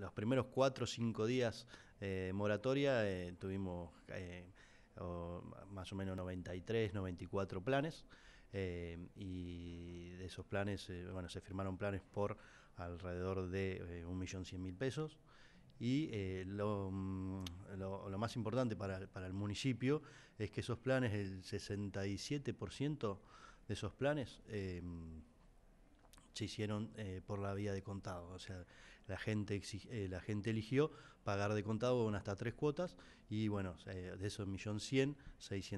los primeros cuatro o cinco días eh, moratoria eh, tuvimos eh, más o menos 93, 94 planes. y de esos planes, bueno, se firmaron planes por alrededor de 1.100.000 pesos. Y mm, lo, lo, más importante para, el municipio es que esos planes, el 67% de esos planes se hicieron eh, por la vía de contado. O sea, la gente, eh, la gente eligió pagar de contado hasta tres cuotas y bueno, de esos 1.100.000,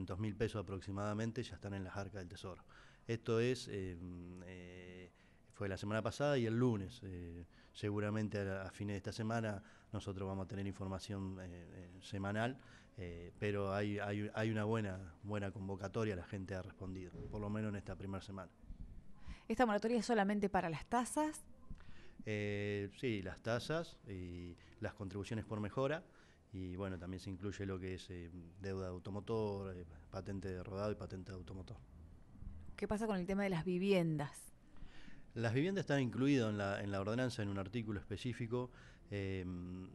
600.000 pesos aproximadamente ya están en las arcas del Tesoro. Esto es, eh, mm, fue la semana pasada y el lunes. seguramente a, fines de esta semana nosotros vamos a tener información semanal, pero hay, hay, hay, una buena, buena convocatoria, la gente ha respondido, por lo menos en esta primera semana. ¿Esta moratoria es solamente para las tasas? Eh, sí, las tasas y las contribuciones por mejora. Y bueno, también se incluye lo que es eh, deuda de automotor, eh, patente de rodado y patente de automotor. ¿Qué pasa con el tema de las viviendas? Las viviendas están incluidas en la, ordenanza en un artículo específico. Em,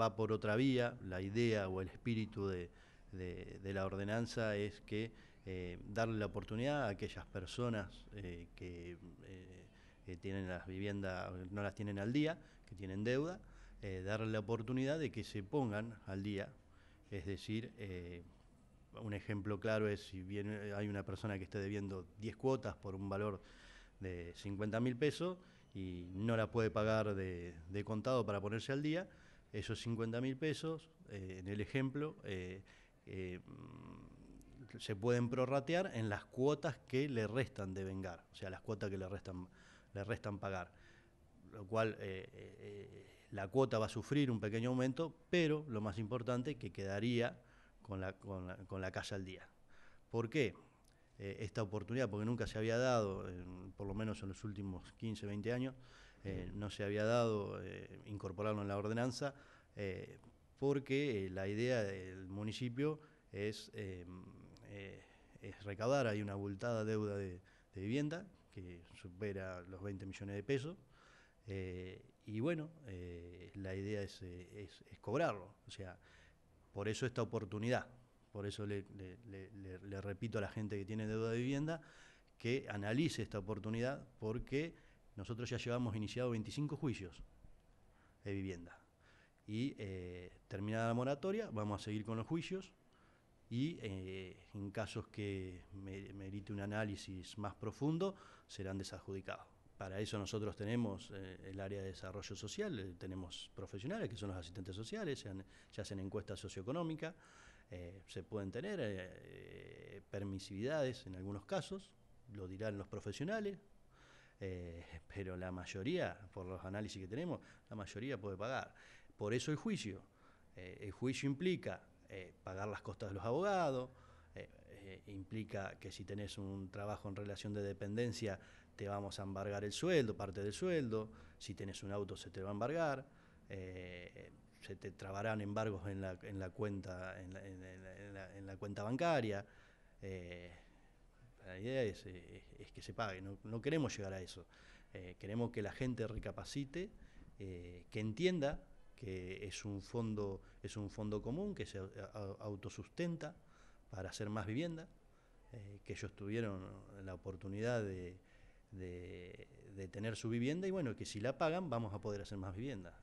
va por otra vía. La idea o el espíritu de la ordenanza es que eh, darle la oportunidad a aquellas personas eh, que, eh, tienen las viviendas, no las tienen al día, que tienen deuda, darle la oportunidad de que se pongan al día. Es decir, un ejemplo claro es si hay una persona que esté debiendo 10 cuotas por un valor de 50 mil pesos y no la puede pagar de, contado para ponerse al día, esos 50 mil pesos, en el ejemplo, se pueden prorratear en las cuotas que le restan de vengar, o sea, las cuotas que le restan, le restan pagar. Lo cual eh, eh, eh, la cuota va a sufrir un pequeño aumento, pero lo más importante que quedaría con la, con casa al día. ¿Por qué? esta oportunidad, porque nunca se había dado, por lo menos en los últimos 15, 20 años, no se había dado incorporarlo en la ordenanza, porque la idea del municipio es eh, es recaudar, hay una abultada deuda de, vivienda que supera los 20 millones de pesos. Eh, y bueno, eh, la idea es, cobrarlo. O sea, por eso esta oportunidad. Por eso le, repito a la gente que tiene deuda de vivienda que analice esta oportunidad porque nosotros ya llevamos iniciado 25 juicios de vivienda. Y terminada la moratoria, vamos a seguir con los juicios y eh, en casos que merite un análisis más profundo serán desadjudicados. Para eso nosotros tenemos eh, el área de desarrollo social, eh, tenemos profesionales que son los asistentes sociales, se, hacen encuestas socioeconómicas, se pueden tener permisividades en algunos casos, lo dirán los profesionales, pero la mayoría, por los análisis que tenemos, la mayoría puede pagar. Por eso el juicio. el juicio implica eh, pagar las costas de los abogados, eh, eh, implica que si tenés un trabajo en relación de dependencia, te vamos a embargar el sueldo, parte del sueldo, si tenés un auto se te va a embargar, se te trabarán embargos en la, cuenta, en la, cuenta bancaria. la idea es, que se pague, no, no queremos llegar a eso. queremos que la gente recapacite, que entienda que es un fondo, es un fondo común que se eh, autosustenta para hacer más vivienda, eh, que ellos tuvieron la oportunidad de, de, tener su vivienda y bueno, que si la pagan vamos a poder hacer más vivienda.